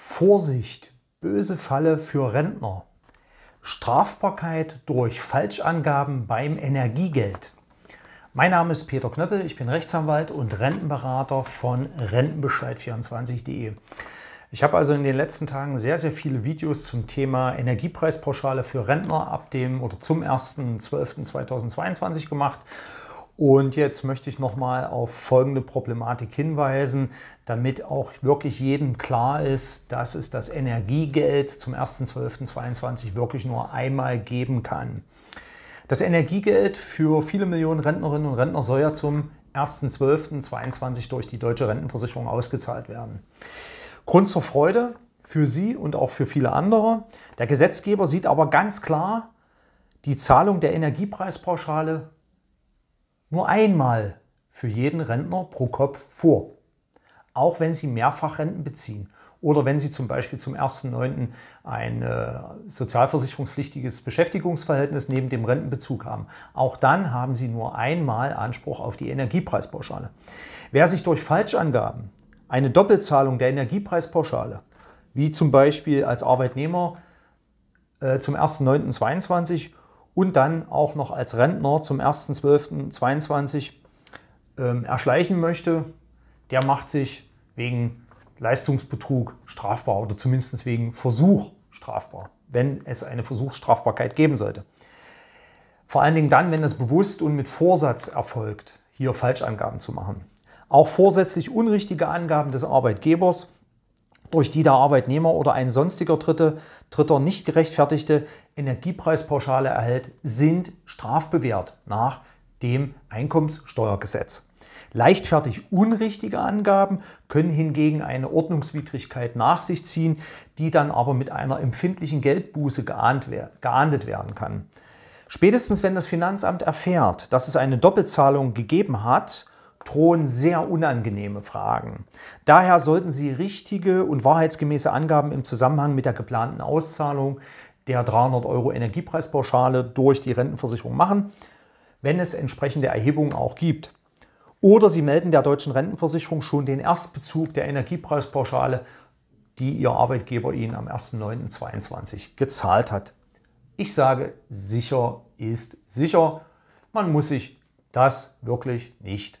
Vorsicht, böse Falle für Rentner. Strafbarkeit durch Falschangaben beim Energiegeld. Mein Name ist Peter Knöppel, ich bin Rechtsanwalt und Rentenberater von Rentenbescheid24.de. Ich habe also in den letzten Tagen sehr, sehr viele Videos zum Thema Energiepreispauschale für Rentner ab dem oder zum 1.12.2022 gemacht und jetzt möchte ich nochmal auf folgende Problematik hinweisen, damit auch wirklich jedem klar ist, dass es das Energiegeld zum 1.12.22 wirklich nur einmal geben kann. Das Energiegeld für viele Millionen Rentnerinnen und Rentner soll ja zum 1.12.22 durch die Deutsche Rentenversicherung ausgezahlt werden. Grund zur Freude für Sie und auch für viele andere. Der Gesetzgeber sieht aber ganz klar die Zahlung der Energiepreispauschale nur einmal für jeden Rentner pro Kopf vor. Auch wenn Sie Mehrfachrenten beziehen oder wenn Sie zum Beispiel zum 1.9. ein äh, sozialversicherungspflichtiges Beschäftigungsverhältnis neben dem Rentenbezug haben. Auch dann haben Sie nur einmal Anspruch auf die Energiepreispauschale. Wer sich durch Falschangaben eine Doppelzahlung der Energiepreispauschale, wie zum Beispiel als Arbeitnehmer äh, zum 1.9.22 und dann auch noch als Rentner zum 1.12.22 ähm, erschleichen möchte, der macht sich wegen Leistungsbetrug strafbar oder zumindest wegen Versuch strafbar, wenn es eine Versuchsstrafbarkeit geben sollte. Vor allen Dingen dann, wenn es bewusst und mit Vorsatz erfolgt, hier Falschangaben zu machen. Auch vorsätzlich unrichtige Angaben des Arbeitgebers durch die der Arbeitnehmer oder ein sonstiger Dritte, Dritter nicht gerechtfertigte Energiepreispauschale erhält, sind strafbewehrt nach dem Einkommenssteuergesetz. Leichtfertig unrichtige Angaben können hingegen eine Ordnungswidrigkeit nach sich ziehen, die dann aber mit einer empfindlichen Geldbuße geahnt, geahndet werden kann. Spätestens wenn das Finanzamt erfährt, dass es eine Doppelzahlung gegeben hat drohen sehr unangenehme Fragen. Daher sollten Sie richtige und wahrheitsgemäße Angaben im Zusammenhang mit der geplanten Auszahlung der 300 Euro Energiepreispauschale durch die Rentenversicherung machen, wenn es entsprechende Erhebungen auch gibt. Oder Sie melden der deutschen Rentenversicherung schon den Erstbezug der Energiepreispauschale, die Ihr Arbeitgeber Ihnen am 1.9.22 gezahlt hat. Ich sage, sicher ist sicher. Man muss sich das wirklich nicht